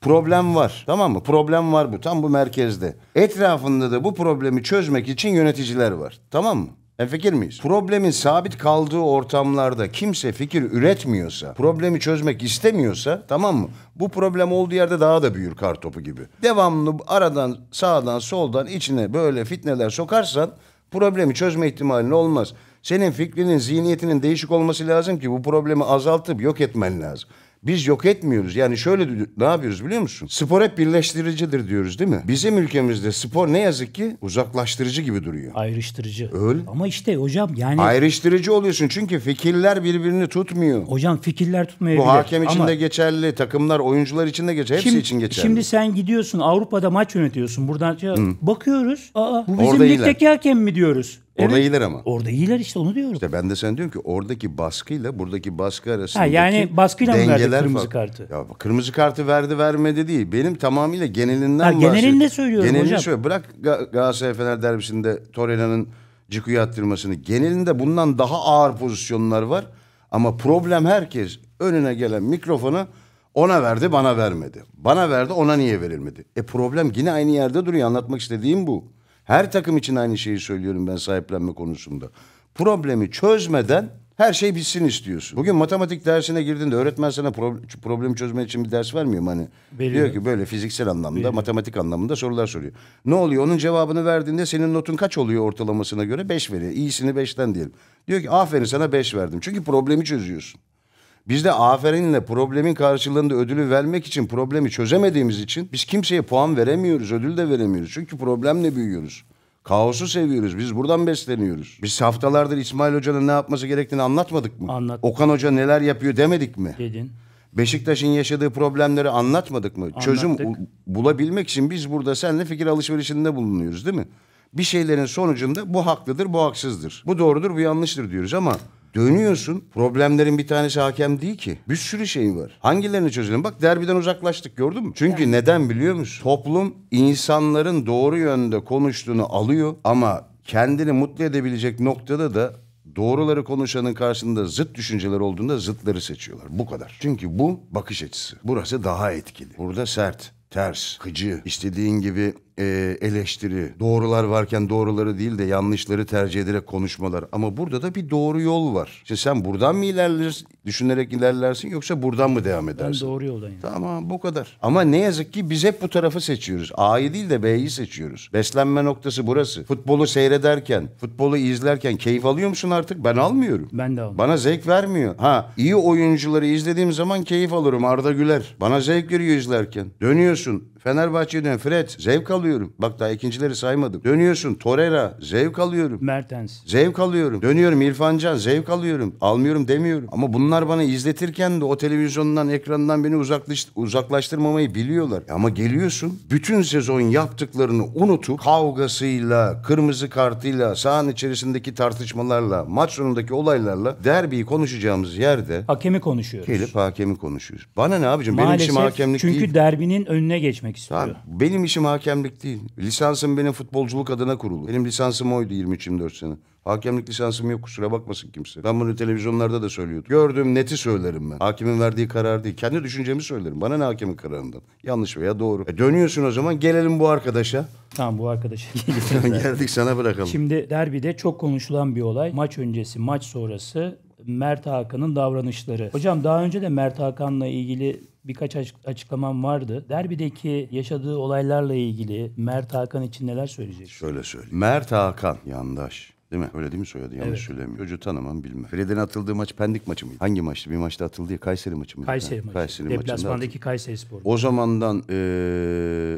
Problem var tamam mı? Problem var bu tam bu merkezde. Etrafında da bu problemi çözmek için yöneticiler var tamam mı? En fikir miyiz? Problemin sabit kaldığı ortamlarda kimse fikir üretmiyorsa, problemi çözmek istemiyorsa tamam mı? Bu problem olduğu yerde daha da büyür kartopu gibi. Devamlı aradan sağdan soldan içine böyle fitneler sokarsan problemi çözme ihtimalin olmaz. Senin fikrinin, zihniyetinin değişik olması lazım ki bu problemi azaltıp yok etmen lazım. Biz yok etmiyoruz. Yani şöyle ne yapıyoruz biliyor musun? Spor hep birleştiricidir diyoruz değil mi? Bizim ülkemizde spor ne yazık ki uzaklaştırıcı gibi duruyor. Ayrıştırıcı. Öyle. Ama işte hocam yani... Ayrıştırıcı oluyorsun çünkü fikirler birbirini tutmuyor. Hocam fikirler tutmayabilir. Bu hakem için Ama... de geçerli, takımlar, oyuncular için de geçerli, şimdi, için geçerli. Şimdi sen gidiyorsun Avrupa'da maç yönetiyorsun. Buradan şey- Hı. bakıyoruz. Aa, bu bizim ligdeki hakem mi diyoruz? Orada iyiler ama. Orada iyiler işte onu diyorum. İşte ben de sen diyorsun ki oradaki baskıyla buradaki baskı arasındaki dengeler. yani baskıyla mı verdi kırmızı kartı? Ya kırmızı kartı verdi vermedi değil. Benim tamamıyla genelinden ha, Genelinde söylüyorum genelinde hocam. Söylüyor. Bırak Galatasaray Fener derbisinde Torreira'nın Ciku'yu attırmasını. Genelinde bundan daha ağır pozisyonlar var. Ama problem herkes önüne gelen mikrofonu ona verdi bana vermedi. Bana verdi ona niye verilmedi? E problem yine aynı yerde duruyor. Anlatmak istediğim bu. Her takım için aynı şeyi söylüyorum ben sahiplenme konusunda. Problemi çözmeden her şey bitsin istiyorsun. Bugün matematik dersine girdiğinde öğretmen sana problemi çözmen için bir ders vermiyor mu? Hani Belli. diyor ki böyle fiziksel anlamda, Belli. matematik anlamında sorular soruyor. Ne oluyor? Onun cevabını verdiğinde senin notun kaç oluyor ortalamasına göre? Beş veriyor. İyisini beşten diyelim. Diyor ki aferin sana beş verdim. Çünkü problemi çözüyorsun. Biz de aferinle problemin karşılığında ödülü vermek için problemi çözemediğimiz için biz kimseye puan veremiyoruz, ödül de veremiyoruz. Çünkü problemle büyüyoruz. Kaosu seviyoruz. Biz buradan besleniyoruz. Biz haftalardır İsmail Hoca'nın ne yapması gerektiğini anlatmadık mı? Anlat. Okan Hoca neler yapıyor demedik mi? Dedin. Beşiktaş'ın yaşadığı problemleri anlatmadık mı? Anlattık. Çözüm bulabilmek için biz burada seninle fikir alışverişinde bulunuyoruz değil mi? Bir şeylerin sonucunda bu haklıdır, bu haksızdır. Bu doğrudur, bu yanlıştır diyoruz ama Dönüyorsun problemlerin bir tanesi hakem değil ki. Bir sürü şeyin var. Hangilerini çözelim? Bak derbiden uzaklaştık gördün mü? Çünkü evet. neden biliyor musun? Toplum insanların doğru yönde konuştuğunu alıyor ama kendini mutlu edebilecek noktada da doğruları konuşanın karşısında zıt düşünceler olduğunda zıtları seçiyorlar. Bu kadar. Çünkü bu bakış açısı. Burası daha etkili. Burada sert, ters, kıcı, istediğin gibi e, eleştiri. Doğrular varken doğruları değil de yanlışları tercih ederek konuşmalar. Ama burada da bir doğru yol var. İşte sen buradan mı ilerlersin, düşünerek ilerlersin yoksa buradan mı devam edersin? Ben doğru yoldayım. yani. Tamam bu kadar. Ama ne yazık ki biz hep bu tarafı seçiyoruz. A'yı değil de B'yi seçiyoruz. Beslenme noktası burası. Futbolu seyrederken, futbolu izlerken keyif alıyor musun artık? Ben almıyorum. Ben de almıyorum. Bana zevk vermiyor. Ha iyi oyuncuları izlediğim zaman keyif alırım. Arda Güler. Bana zevk veriyor izlerken. Dönüyorsun. Fenerbahçe'ye dön. Fred zevk alıyor alıyorum. Bak daha ikincileri saymadım. Dönüyorsun Torreira zevk alıyorum. Mertens. Zevk alıyorum. Dönüyorum İrfancan, zevk alıyorum. Almıyorum demiyorum. Ama bunlar bana izletirken de o televizyondan ekrandan beni uzaklaş, uzaklaştırmamayı biliyorlar. E ama geliyorsun bütün sezon yaptıklarını unutup kavgasıyla, kırmızı kartıyla, sahan içerisindeki tartışmalarla, maç sonundaki olaylarla derbiyi konuşacağımız yerde hakemi konuşuyoruz. Gelip hakemi konuşuyoruz. Bana ne abicim Maalesef, benim işim hakemlik çünkü değil. Çünkü derbinin önüne geçmek istiyor. Tamam, benim işim hakemlik değil. Lisansım benim futbolculuk adına kurulu. Benim lisansım oydu 23-24 sene. Hakemlik lisansım yok kusura bakmasın kimse. Ben bunu televizyonlarda da söylüyordum. Gördüğüm neti söylerim ben. Hakimin verdiği karar değil. Kendi düşüncemi söylerim. Bana ne hakemin kararından? Yanlış veya doğru. E dönüyorsun o zaman gelelim bu arkadaşa. Tamam bu arkadaşa geldik sana bırakalım. Şimdi derbide çok konuşulan bir olay. Maç öncesi, maç sonrası Mert Hakan'ın davranışları. Hocam daha önce de Mert Hakan'la ilgili birkaç açıklamam vardı. Derbideki yaşadığı olaylarla ilgili Mert Hakan için neler söyleyecek? Şöyle söyleyeyim. Mert Hakan yandaş Değil mi? Öyle değil mi soyadı? Yanlış evet. söylemiyorum. Çocuğu tanımam bilmem. Fred'in atıldığı maç Pendik maçı mıydı? Hangi maçtı? Bir maçta atıldı ya. Kayseri maçı mıydı? Kayseri ha? maçı. Kayseri Deplasmandaki Kayseri Spor. O zamandan e,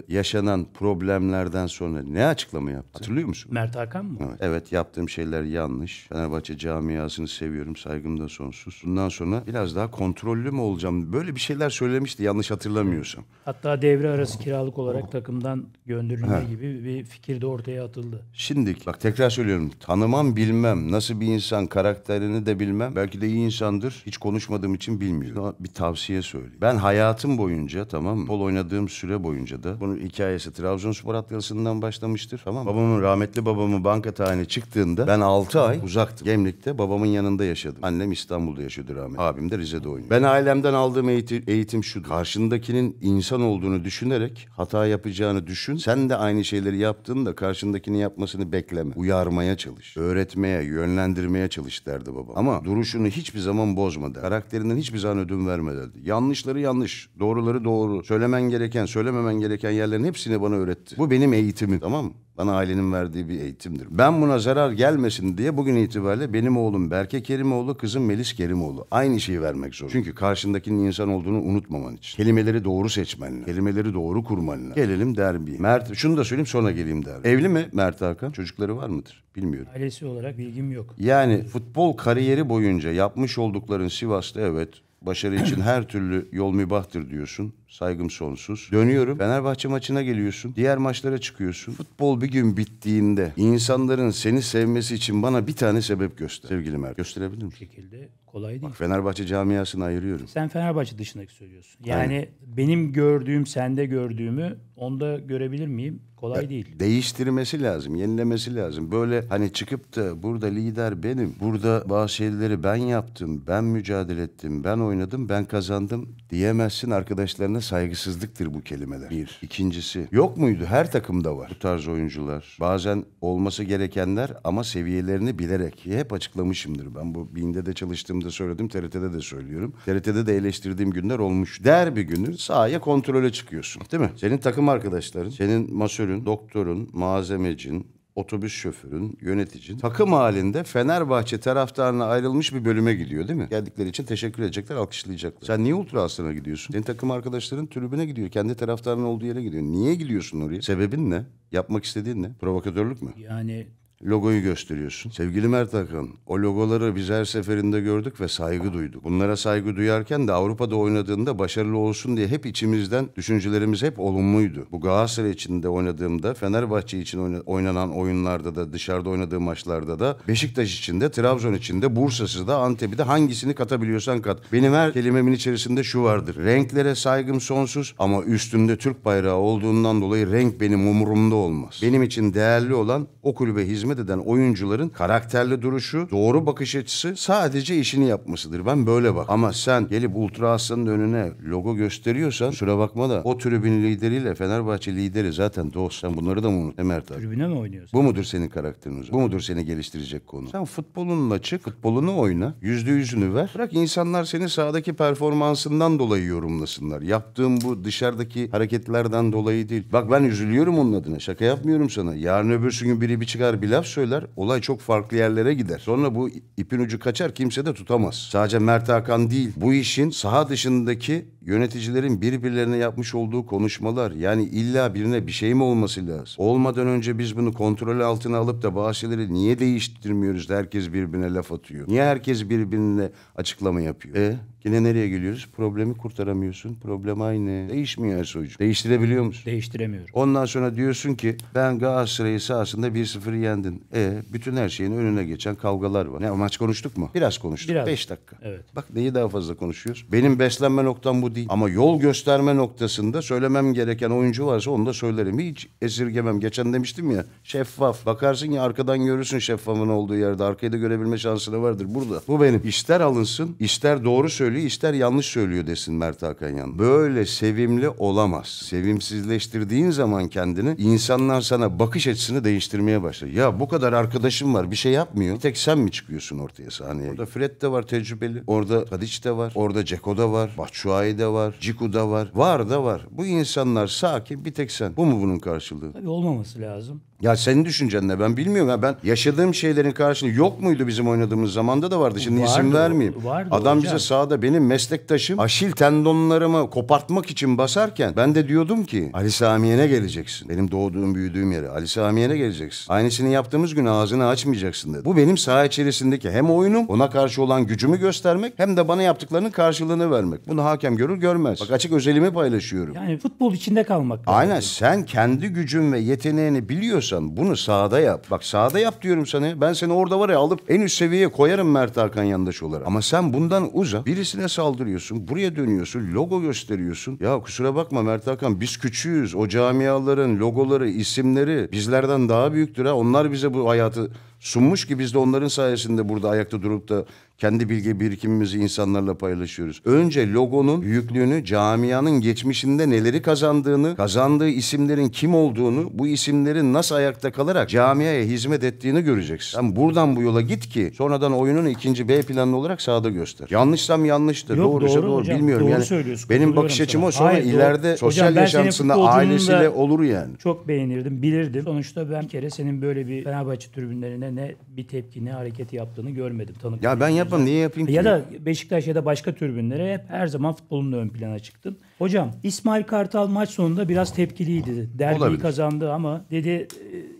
yaşanan problemlerden sonra ne açıklama yaptı? Hatırlıyor musun? Mert Hakan mı? Evet. evet yaptığım şeyler yanlış. Fenerbahçe camiasını seviyorum. Saygım da sonsuz. Bundan sonra biraz daha kontrollü mü olacağım? Böyle bir şeyler söylemişti yanlış hatırlamıyorsam. Hatta devre arası kiralık olarak takımdan gönderilme gibi bir fikir de ortaya atıldı. Şimdi bak tekrar söylüyorum. Tan tanımam bilmem. Nasıl bir insan karakterini de bilmem. Belki de iyi insandır. Hiç konuşmadığım için bilmiyorum. Ama bir tavsiye söyleyeyim. Ben hayatım boyunca tamam mı? Pol oynadığım süre boyunca da bunun hikayesi Trabzonspor atlasından başlamıştır. Tamam mı? Babamın rahmetli babamın banka tayini çıktığında ben 6 ay uzaktım. Gemlik'te babamın yanında yaşadım. Annem İstanbul'da yaşıyordu rahmetli. Abim de Rize'de oynuyor. Ben ailemden aldığım eğitim, eğitim şu. Karşındakinin insan olduğunu düşünerek hata yapacağını düşün. Sen de aynı şeyleri yaptığında karşındakini yapmasını bekleme. Uyarmaya çalış. Öğretmeye, yönlendirmeye çalış derdi babam. Ama duruşunu hiçbir zaman bozma derdi. Karakterinden hiçbir zaman ödün verme derdi. Yanlışları yanlış, doğruları doğru. Söylemen gereken, söylememen gereken yerlerin hepsini bana öğretti. Bu benim eğitimim tamam mı? Bana ailenin verdiği bir eğitimdir. Ben buna zarar gelmesin diye bugün itibariyle benim oğlum Berke Kerimoğlu, kızım Melis Kerimoğlu. Aynı şeyi vermek zor. Çünkü karşındakinin insan olduğunu unutmaman için. Kelimeleri doğru seçmen Kelimeleri doğru kurman Gelelim derbiye. Mert, şunu da söyleyeyim sonra geleyim derbi. Evli mi Mert Hakan? Çocukları var mıdır? Bilmiyorum. Ailesi olarak bilgim yok. Yani futbol kariyeri boyunca yapmış oldukların Sivas'ta evet Başarı için her türlü yol mübahtır diyorsun. Saygım sonsuz. Dönüyorum. Fenerbahçe maçına geliyorsun. Diğer maçlara çıkıyorsun. Futbol bir gün bittiğinde insanların seni sevmesi için bana bir tane sebep göster. Sevgili Mert gösterebilir misin? şekilde Kolay değil. Bak Fenerbahçe camiasını ayırıyorum. Sen Fenerbahçe dışındaki söylüyorsun. Yani Aynen. benim gördüğüm, sende gördüğümü onda görebilir miyim? Kolay ya, değil. Değiştirmesi lazım, yenilemesi lazım. Böyle hani çıkıp da burada lider benim, burada bazı şeyleri ben yaptım, ben mücadele ettim, ben oynadım, ben kazandım diyemezsin. Arkadaşlarına saygısızlıktır bu kelimeler. Bir. İkincisi yok muydu? Her takımda var bu tarz oyuncular. Bazen olması gerekenler ama seviyelerini bilerek. Hep açıklamışımdır ben bu binde de çalıştığım programda söyledim, TRT'de de söylüyorum. TRT'de de eleştirdiğim günler olmuş. Derbi günü sahaya kontrole çıkıyorsun değil mi? Senin takım arkadaşların, senin masörün, doktorun, malzemecin, otobüs şoförün, yöneticin takım halinde Fenerbahçe taraftarına ayrılmış bir bölüme gidiyor değil mi? Geldikleri için teşekkür edecekler, alkışlayacaklar. Sen niye Ultra Aslan'a gidiyorsun? Senin takım arkadaşların tribüne gidiyor. Kendi taraftarının olduğu yere gidiyor. Niye gidiyorsun oraya? Sebebin ne? Yapmak istediğin ne? Provokatörlük mü? Yani logoyu gösteriyorsun. Sevgili Mert Akın, o logoları biz her seferinde gördük ve saygı duyduk. Bunlara saygı duyarken de Avrupa'da oynadığında başarılı olsun diye hep içimizden düşüncelerimiz hep olumluydu. Bu Galatasaray için de oynadığımda, Fenerbahçe için oynanan oyunlarda da, dışarıda oynadığım maçlarda da, Beşiktaş için de, Trabzon için de, Bursa'sı da, Antep'i de hangisini katabiliyorsan kat. Benim her kelimemin içerisinde şu vardır. Renklere saygım sonsuz ama üstünde Türk bayrağı olduğundan dolayı renk benim umurumda olmaz. Benim için değerli olan o kulübe hizmet hizmet eden oyuncuların karakterli duruşu, doğru bakış açısı sadece işini yapmasıdır. Ben böyle bak. Ama sen gelip Ultra Aslan'ın önüne logo gösteriyorsan şura bakma da o tribün lideriyle Fenerbahçe lideri zaten dost. Sen bunları da mı unut Emert abi? Tribüne mi oynuyorsun? Bu mudur senin karakterin uzak? Bu mudur seni geliştirecek konu? Sen futbolunla çık, futbolunu oyna, yüzde yüzünü ver. Bırak insanlar seni sahadaki performansından dolayı yorumlasınlar. Yaptığın bu dışarıdaki hareketlerden dolayı değil. Bak ben üzülüyorum onun adına. Şaka yapmıyorum sana. Yarın öbür gün biri bir çıkar bile laf söyler olay çok farklı yerlere gider. Sonra bu ipin ucu kaçar kimse de tutamaz. Sadece Mert Hakan değil bu işin saha dışındaki yöneticilerin birbirlerine yapmış olduğu konuşmalar yani illa birine bir şey mi olması lazım? Olmadan önce biz bunu kontrol altına alıp da bazı niye değiştirmiyoruz da herkes birbirine laf atıyor? Niye herkes birbirine açıklama yapıyor? E Yine nereye geliyoruz? Problemi kurtaramıyorsun. Problem aynı. Değişmiyor sonucu. Değiştirebiliyor musun? Değiştiremiyorum. Ondan sonra diyorsun ki ben Galatasaray'ı sahasında 1-0 yendin. E bütün her şeyin önüne geçen kavgalar var. Ne maç konuştuk mu? Biraz konuştuk. Biraz. 5 dakika. Evet. Bak neyi daha fazla konuşuyoruz? Benim beslenme noktam bu değil. Ama yol gösterme noktasında söylemem gereken oyuncu varsa onu da söylerim. Hiç esirgemem. Geçen demiştim ya şeffaf. Bakarsın ya arkadan görürsün şeffafın olduğu yerde. Arkayı da görebilme şansını vardır. Burada. Bu benim. İster alınsın ister doğru söylesin söylüyor ister yanlış söylüyor desin Mert Hakan Böyle sevimli olamaz. Sevimsizleştirdiğin zaman kendini insanlar sana bakış açısını değiştirmeye başlar. Ya bu kadar arkadaşım var bir şey yapmıyor. Bir tek sen mi çıkıyorsun ortaya sahneye? Orada Fred de var tecrübeli. Orada Tadiç de var. Orada Ceko da var. Batshuayi de var. Ciku da var. Var da var. Bu insanlar sakin bir tek sen. Bu mu bunun karşılığı? Tabii olmaması lazım. Ya senin düşüncen ne? Ben bilmiyorum. Ya ben yaşadığım şeylerin karşılığı yok muydu bizim oynadığımız zamanda da vardı. Şimdi vardı, isim vermeyeyim. Vardı, Adam hocam. bize sağda benim meslektaşım aşil tendonlarımı kopartmak için basarken ben de diyordum ki Ali Samiye'ne geleceksin. Benim doğduğum büyüdüğüm yere Ali Samiye'ne geleceksin. Aynısını yaptığımız gün ağzını açmayacaksın dedi. Bu benim saha içerisindeki hem oyunum ona karşı olan gücümü göstermek hem de bana yaptıklarının karşılığını vermek. Bunu hakem görür görmez. Bak açık özelimi paylaşıyorum. Yani futbol içinde kalmak. Aynen. Yani. Sen kendi gücün ve yeteneğini biliyorsun yapıyorsan bunu sahada yap. Bak sahada yap diyorum sana. Ben seni orada var ya alıp en üst seviyeye koyarım Mert Hakan yandaş olarak. Ama sen bundan uzak. Birisine saldırıyorsun. Buraya dönüyorsun. Logo gösteriyorsun. Ya kusura bakma Mert Hakan biz küçüğüz. O camiaların logoları, isimleri bizlerden daha büyüktür ha. Onlar bize bu hayatı sunmuş ki biz de onların sayesinde burada ayakta durup da kendi bilgi birikimimizi insanlarla paylaşıyoruz. Önce logonun büyüklüğünü, camianın geçmişinde neleri kazandığını, kazandığı isimlerin kim olduğunu, bu isimlerin nasıl ayakta kalarak camiaya hizmet ettiğini göreceksin. Yani buradan bu yola git ki sonradan oyunun ikinci B planlı olarak sağda göster. Yanlışsam yanlıştır, Yok, doğruysa doğru, doğru hocam, bilmiyorum. Doğru yani Benim bakış açım sana. o sonra Hayır, ileride doğru. sosyal hocam, yaşantısında ailesiyle olur yani. Çok beğenirdim, bilirdim. Sonuçta ben bir kere senin böyle bir Fenerbahçe tribünlerine ne bir tepki ne hareketi yaptığını görmedim. Tanık ya ben yapmam niye yapayım ki? Ya da Beşiktaş ya da başka türbünlere hep her zaman futbolun ön plana çıktın. Hocam İsmail Kartal maç sonunda biraz tepkiliydi. Derbiyi Olabilir. kazandı ama dedi e,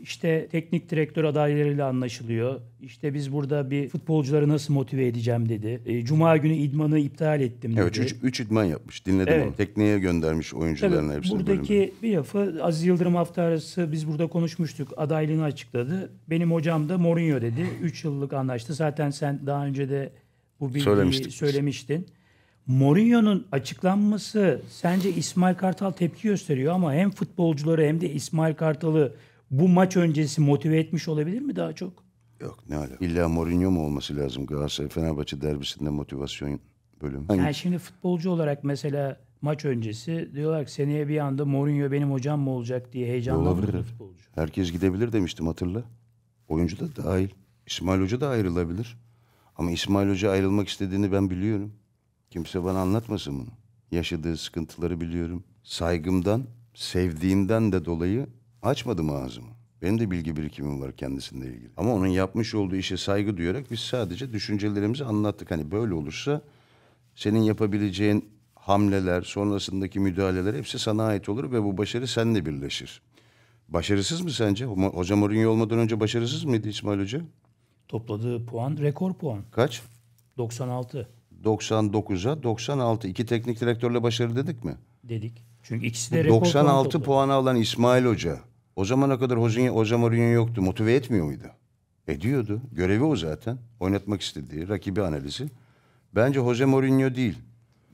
işte teknik direktör adaylarıyla anlaşılıyor. İşte biz burada bir futbolcuları nasıl motive edeceğim dedi. E, Cuma günü idmanı iptal ettim dedi. Evet 3 idman yapmış dinledim evet. onu. Tekneye göndermiş oyuncuların Tabii, hepsini. Buradaki bölümde. bir lafı Aziz Yıldırım hafta arası biz burada konuşmuştuk. Adaylığını açıkladı. Benim hocam da Mourinho dedi. 3 yıllık anlaştı. Zaten sen daha önce de bu bilgiyi Söylemiştik. söylemiştin. Mourinho'nun açıklanması sence İsmail Kartal tepki gösteriyor ama hem futbolcuları hem de İsmail Kartal'ı bu maç öncesi motive etmiş olabilir mi daha çok? Yok ne alaka. İlla Mourinho mu olması lazım Galatasaray Fenerbahçe derbisinde motivasyon bölümü? Hangi? Yani şimdi futbolcu olarak mesela maç öncesi diyorlar ki seneye bir anda Mourinho benim hocam mı olacak diye heyecanlandı futbolcu. Herkes gidebilir demiştim hatırla. Oyuncu da dahil. İsmail Hoca da ayrılabilir. Ama İsmail Hoca ayrılmak istediğini ben biliyorum. Kimse bana anlatmasın bunu. Yaşadığı sıkıntıları biliyorum. Saygımdan, sevdiğimden de dolayı açmadım ağzımı. Benim de bilgi birikimim var kendisinde ilgili. Ama onun yapmış olduğu işe saygı duyarak biz sadece düşüncelerimizi anlattık. Hani böyle olursa senin yapabileceğin hamleler, sonrasındaki müdahaleler hepsi sana ait olur ve bu başarı seninle birleşir. Başarısız mı sence? Hoca Mourinho olmadan önce başarısız mıydı İsmail Hoca? Topladığı puan rekor puan. Kaç? 96. 99'a 96. İki teknik direktörle başarı dedik mi? Dedik. Çünkü ikisi de rekor 96 puan alan İsmail Hoca. O zamana kadar Hoca, Hoca Mourinho yoktu. Motive etmiyor muydu? Ediyordu. Görevi o zaten. Oynatmak istediği, rakibi analizi. Bence Jose Mourinho değil.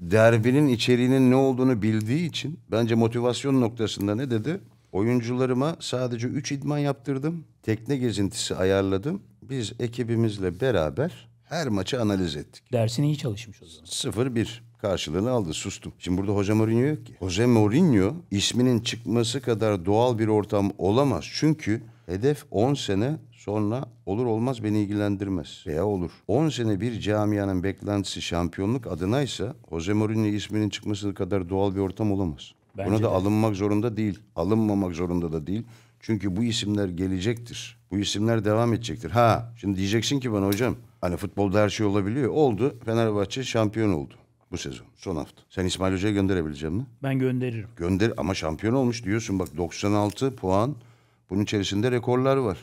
Derbinin içeriğinin ne olduğunu bildiği için bence motivasyon noktasında ne dedi? Oyuncularıma sadece 3 idman yaptırdım. Tekne gezintisi ayarladım. Biz ekibimizle beraber her maçı analiz ettik. Dersini iyi çalışmış o zaman. 0-1 karşılığını aldı sustum. Şimdi burada Jose Mourinho yok ki. Jose Mourinho isminin çıkması kadar doğal bir ortam olamaz. Çünkü hedef 10 sene sonra olur olmaz beni ilgilendirmez veya olur. 10 sene bir camianın beklentisi şampiyonluk adınaysa Jose Mourinho isminin çıkması kadar doğal bir ortam olamaz. Bence Buna da de. alınmak zorunda değil. Alınmamak zorunda da değil. Çünkü bu isimler gelecektir. Bu isimler devam edecektir. Ha şimdi diyeceksin ki bana hocam hani futbolda her şey olabiliyor. Oldu Fenerbahçe şampiyon oldu bu sezon son hafta. Sen İsmail Hoca'ya gönderebilecek misin? Ben gönderirim. Gönder ama şampiyon olmuş diyorsun bak 96 puan bunun içerisinde rekorlar var.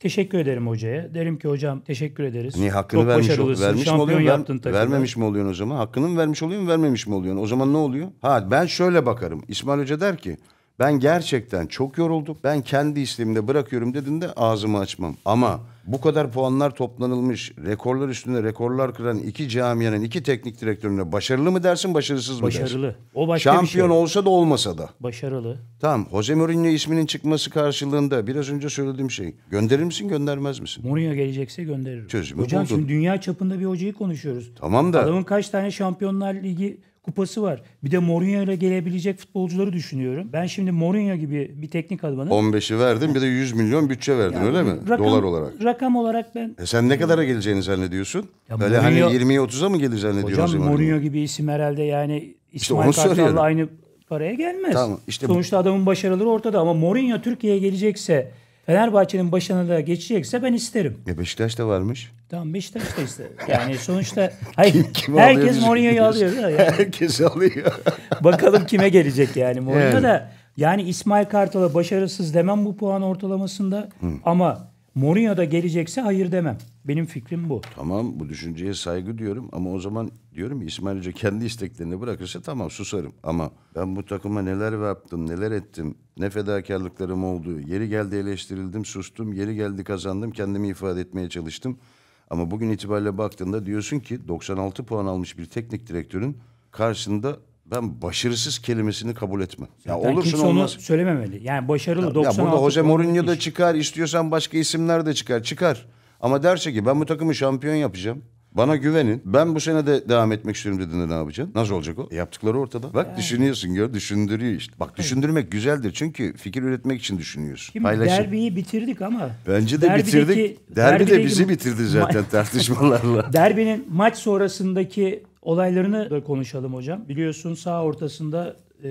Teşekkür ederim hocaya. Derim ki hocam teşekkür ederiz. Niye hakkını Çok vermiş, o, vermiş mi oluyorsun? Ver, vermemiş mi oluyorsun o zaman? Hakkını mı vermiş oluyorsun, vermemiş mi oluyorsun? O zaman ne oluyor? Ha ben şöyle bakarım. İsmail Hoca der ki ben gerçekten çok yoruldum. Ben kendi isteğimde bırakıyorum dediğinde ağzımı açmam. Ama bu kadar puanlar toplanılmış, rekorlar üstünde rekorlar kıran iki camianın iki teknik direktörüne başarılı mı dersin, başarısız mı başarılı. dersin? O başka Şampiyon bir şey. olsa da olmasa da. Başarılı. Tamam. Jose Mourinho isminin çıkması karşılığında biraz önce söylediğim şey. Gönderir misin, göndermez misin? Mourinho gelecekse gönderirim. Çözümü Hocam buldun. şimdi dünya çapında bir hocayı konuşuyoruz. Tamam da. Adamın kaç tane Şampiyonlar Ligi kupası var. Bir de Mourinho ile gelebilecek futbolcuları düşünüyorum. Ben şimdi Mourinho gibi bir teknik adamın 15'i verdim. bir de 100 milyon bütçe verdim. yani, öyle mi? Rakam, Dolar olarak. Rakam olarak ben e sen ne kadara geleceğini zannediyorsun? Böyle hani Mourinho, hani 20'ye 30'a mı gelir zannediyorsun? Hocam Mourinho gibi isim herhalde yani İsmail işte Kartal'la aynı paraya gelmez. Tamam, işte Sonuçta bu... adamın başarıları ortada ama Mourinho Türkiye'ye gelecekse Fenerbahçe'nin başına da geçecekse ben isterim. E Beşiktaş da varmış. Tamam Beşiktaş da ister. Yani sonuçta hayır, kim, kim herkes Mourinho'yu alıyor. Yani. Herkes alıyor. Bakalım kime gelecek yani. Mourinho yani. da yani İsmail Kartal'a başarısız demem bu puan ortalamasında Hı. ama Mourinho da gelecekse hayır demem. Benim fikrim bu. Tamam bu düşünceye saygı diyorum ama o zaman diyorum İsmail Hoca kendi isteklerini bırakırsa tamam susarım. Ama ben bu takıma neler yaptım neler ettim ne fedakarlıklarım oldu. Yeri geldi eleştirildim sustum yeri geldi kazandım kendimi ifade etmeye çalıştım. Ama bugün itibariyle baktığında diyorsun ki 96 puan almış bir teknik direktörün karşısında ben başarısız kelimesini kabul etmem. Zaten ya olursun onu olmaz. söylememeli. Yani başarılı ya, 96. Ya burada Jose Mourinho da çıkar, istiyorsan başka isimler de çıkar. Çıkar. Ama derse ki ben bu takımı şampiyon yapacağım. Bana güvenin. Ben bu sene de devam etmek istiyorum dediğinde ne yapacaksın? Nasıl olacak o? E yaptıkları ortada. Bak yani. düşünüyorsun gör düşündürüyor işte. Bak evet. düşündürmek güzeldir çünkü fikir üretmek için düşünüyorsun. Şimdi Paylaşın. derbiyi bitirdik ama. Bence de derbideki, bitirdik. Derbi de bizi bitirdi zaten tartışmalarla. Derbinin maç sonrasındaki olaylarını da konuşalım hocam. Biliyorsun sağ ortasında e,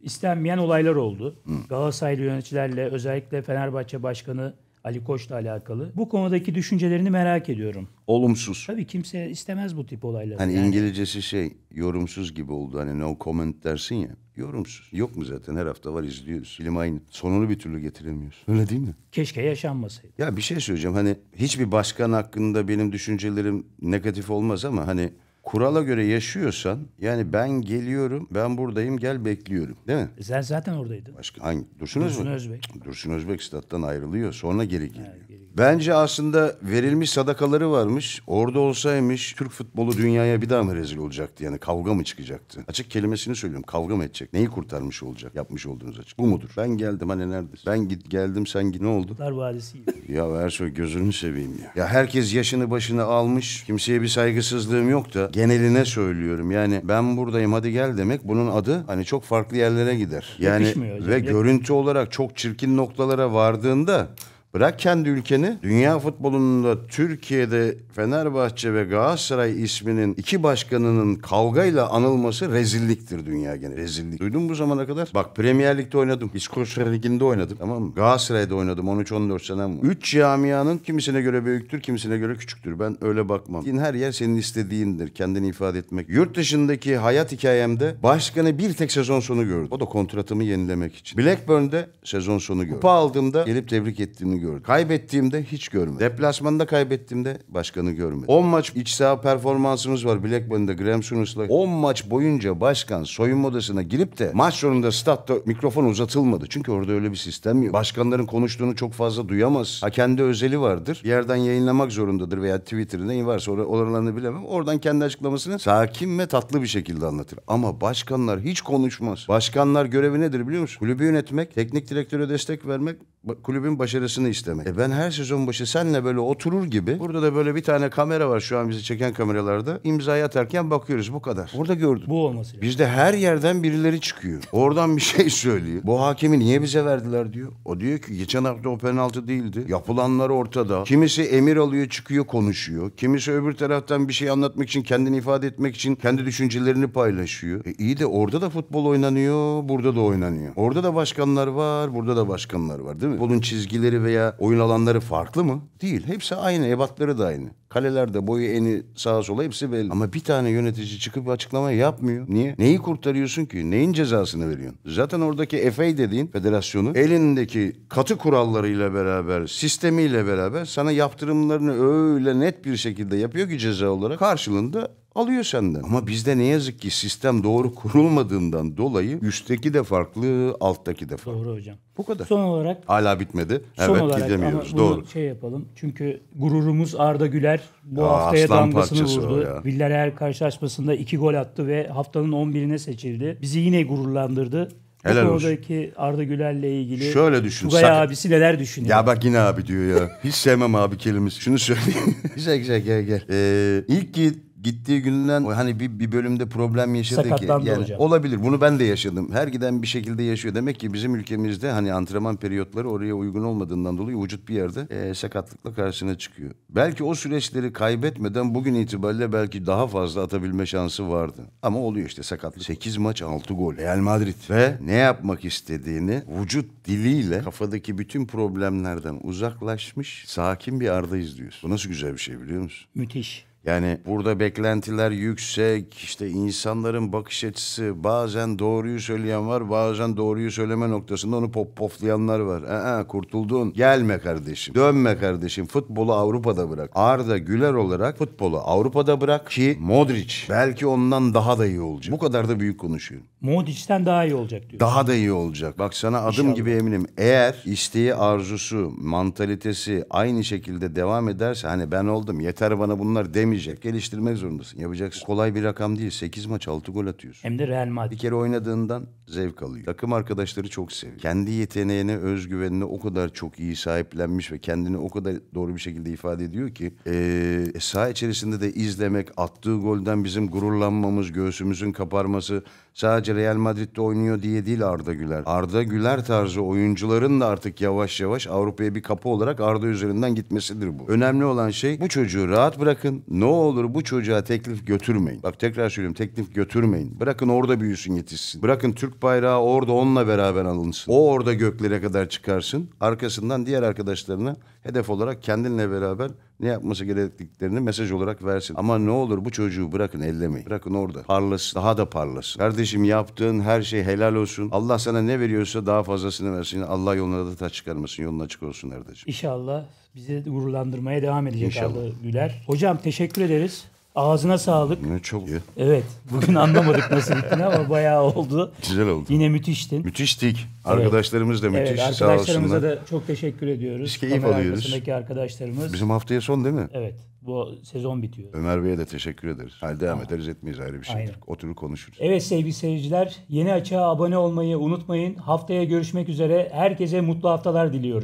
istenmeyen olaylar oldu. Hı. Galatasaraylı yöneticilerle özellikle Fenerbahçe Başkanı Ali Koç'la alakalı. Bu konudaki düşüncelerini merak ediyorum. Olumsuz. Tabii kimse istemez bu tip olayları. Hani yani. İngilizcesi şey yorumsuz gibi oldu. Hani no comment dersin ya. Yorumsuz. Yok mu zaten her hafta var izliyoruz. Film aynı. Sonunu bir türlü getiremiyoruz. Öyle değil mi? Keşke yaşanmasaydı. Ya bir şey söyleyeceğim. Hani hiçbir başkan hakkında benim düşüncelerim negatif olmaz ama hani kurala göre yaşıyorsan yani ben geliyorum, ben buradayım, gel bekliyorum değil mi? E sen zaten oradaydın. Başka hangi? Dursun, Dursun Özbek. Dursun Özbek stat'tan ayrılıyor. Sonra geri geliyor. Ha, geri Bence aslında verilmiş sadakaları varmış. Orada olsaymış Türk futbolu dünyaya bir daha mı rezil olacaktı? Yani kavga mı çıkacaktı? Açık kelimesini söylüyorum. Kavga mı edecek? Neyi kurtarmış olacak? Yapmış olduğunuz açık. Bu mudur? Ben geldim hani neredesin? Ben git geldim sen git. Ne oldu? Dar vadisiyim. ya Ersoy gözünü seveyim ya. Ya herkes yaşını başını almış. Kimseye bir saygısızlığım yok da geneline söylüyorum. Yani ben buradayım hadi gel demek bunun adı hani çok farklı yerlere gider. Yani ve görüntü olarak çok çirkin noktalara vardığında Bırak kendi ülkeni. Dünya futbolunda Türkiye'de Fenerbahçe ve Galatasaray isminin iki başkanının kavgayla anılması rezilliktir dünya gene. Rezillik. Duydun mu bu zamana kadar? Bak Premier Lig'de oynadım. İskoçya Ligi'nde oynadım. Tamam mı? Galatasaray'da oynadım. 13-14 senem var. Üç camianın kimisine göre büyüktür, kimisine göre küçüktür. Ben öyle bakmam. Din her yer senin istediğindir. Kendini ifade etmek. Yurt dışındaki hayat hikayemde başkanı bir tek sezon sonu gördüm. O da kontratımı yenilemek için. Blackburn'de sezon sonu gördüm. Kupa aldığımda gelip tebrik ettiğini gördüm. Kaybettiğimde hiç görmedim. Deplasmanda kaybettiğimde başkanı görmedim. 10 maç iç saha performansımız var Blackburn'da Graham Sunus'la. 10 maç boyunca başkan soyunma odasına girip de maç sonunda statta mikrofon uzatılmadı. Çünkü orada öyle bir sistem yok. Başkanların konuştuğunu çok fazla duyamaz. Ha kendi özeli vardır. Bir yerden yayınlamak zorundadır veya Twitter'ı neyin varsa or oralarını bilemem. Oradan kendi açıklamasını sakin ve tatlı bir şekilde anlatır. Ama başkanlar hiç konuşmaz. Başkanlar görevi nedir biliyor musun? Kulübü yönetmek, teknik direktöre destek vermek, kulübün başarısını istemek. E ben her sezon başı senle böyle oturur gibi burada da böyle bir tane kamera var şu an bizi çeken kameralarda. İmzayı atarken bakıyoruz bu kadar. Orada gördüm. Bu olması. Bizde her yerden birileri çıkıyor. Oradan bir şey söylüyor. Bu hakemi niye bize verdiler diyor. O diyor ki geçen hafta o penaltı değildi. Yapılanlar ortada. Kimisi emir alıyor çıkıyor konuşuyor. Kimisi öbür taraftan bir şey anlatmak için kendini ifade etmek için kendi düşüncelerini paylaşıyor. E iyi de orada da futbol oynanıyor, burada da oynanıyor. Orada da başkanlar var, burada da başkanlar var değil mi? Bunun çizgileri veya oyun alanları farklı mı? Değil. Hepsi aynı. Ebatları da aynı. Kalelerde boyu eni sağa sola hepsi belli. Ama bir tane yönetici çıkıp açıklama yapmıyor. Niye? Neyi kurtarıyorsun ki? Neyin cezasını veriyorsun? Zaten oradaki FA dediğin federasyonu elindeki katı kurallarıyla beraber, sistemiyle beraber sana yaptırımlarını öyle net bir şekilde yapıyor ki ceza olarak karşılığında alıyor senden. Ama bizde ne yazık ki sistem doğru kurulmadığından dolayı üstteki de farklı, alttaki de farklı. Doğru hocam. Bu kadar. Son olarak. Hala bitmedi. Son evet olarak, gidemiyoruz. Ama doğru. şey yapalım. Çünkü gururumuz Arda Güler bu Aa, haftaya damgasını vurdu. Villarreal karşılaşmasında iki gol attı ve haftanın 11'ine seçildi. Bizi yine gururlandırdı. Helal olsun. Oradaki Arda Güler'le ilgili Şöyle düşün. Tugay sak... abisi neler düşünüyor? Ya bak yine abi diyor ya. Hiç sevmem abi kelimesi. Şunu söyleyeyim. güzel güzel gel gel. Ee, ilk ki gittiği günden hani bir, bir bölümde problem yaşadı ki. Yani hocam. olabilir. Bunu ben de yaşadım. Her giden bir şekilde yaşıyor. Demek ki bizim ülkemizde hani antrenman periyotları oraya uygun olmadığından dolayı vücut bir yerde e, sakatlıkla karşısına çıkıyor. Belki o süreçleri kaybetmeden bugün itibariyle belki daha fazla atabilme şansı vardı. Ama oluyor işte sakatlık. 8 maç 6 gol Real Madrid ve ne yapmak istediğini vücut diliyle kafadaki bütün problemlerden uzaklaşmış sakin bir Arda izliyoruz. Bu nasıl güzel bir şey biliyor musun? Müthiş. Yani burada beklentiler yüksek, işte insanların bakış açısı bazen doğruyu söyleyen var, bazen doğruyu söyleme noktasında onu pop poflayanlar var. Ee, e, kurtuldun, gelme kardeşim, dönme kardeşim, futbolu Avrupa'da bırak. Arda Güler olarak futbolu Avrupa'da bırak ki Modric belki ondan daha da iyi olacak. Bu kadar da büyük konuşuyorum. Modric'ten daha iyi olacak diyor. Daha da iyi olacak. Bak sana adım İnşallah. gibi eminim. Eğer isteği, arzusu, mantalitesi aynı şekilde devam ederse hani ben oldum yeter bana bunlar demi gelmeyecek. Geliştirmek zorundasın. Yapacaksın. Kolay bir rakam değil. 8 maç 6 gol atıyorsun. Hem de Real Madrid. Bir kere oynadığından zevk alıyor. Takım arkadaşları çok seviyor. Kendi yeteneğine, özgüvenine o kadar çok iyi sahiplenmiş ve kendini o kadar doğru bir şekilde ifade ediyor ki ee, saha içerisinde de izlemek, attığı golden bizim gururlanmamız, göğsümüzün kaparması sadece Real Madrid'de oynuyor diye değil Arda Güler. Arda Güler tarzı oyuncuların da artık yavaş yavaş Avrupa'ya bir kapı olarak Arda üzerinden gitmesidir bu. Önemli olan şey bu çocuğu rahat bırakın. Ne ne olur bu çocuğa teklif götürmeyin. Bak tekrar söylüyorum teklif götürmeyin. Bırakın orada büyüsün yetişsin. Bırakın Türk bayrağı orada onunla beraber alınsın. O orada göklere kadar çıkarsın. Arkasından diğer arkadaşlarına hedef olarak kendinle beraber ne yapması gerektiklerini mesaj olarak versin. Ama ne olur bu çocuğu bırakın ellemeyin. Bırakın orada. Parlasın. Daha da parlasın. Kardeşim yaptığın her şey helal olsun. Allah sana ne veriyorsa daha fazlasını versin. Allah yoluna da taç çıkarmasın. Yolun açık olsun Erdeciğim. İnşallah bizi gururlandırmaya devam edecek İnşallah. Arda Güler. Hocam teşekkür ederiz. Ağzına sağlık. Ne çok iyi. Evet. Bugün anlamadık nasıl gittiğini ama bayağı oldu. Güzel oldu. Yine müthiştin. Müthiştik. Arkadaşlarımız da müthiş. Evet, arkadaşlarımıza da çok teşekkür ediyoruz. Biz keyif alıyoruz. arkadaşlarımız. Bizim haftaya son değil mi? Evet. Bu sezon bitiyor. Ömer Bey'e de teşekkür ederiz. Hal devam ederiz etmeyiz ayrı bir şeydir. Aynen. Oturur konuşuruz. Evet sevgili seyirciler. Yeni Açığa abone olmayı unutmayın. Haftaya görüşmek üzere. Herkese mutlu haftalar diliyoruz.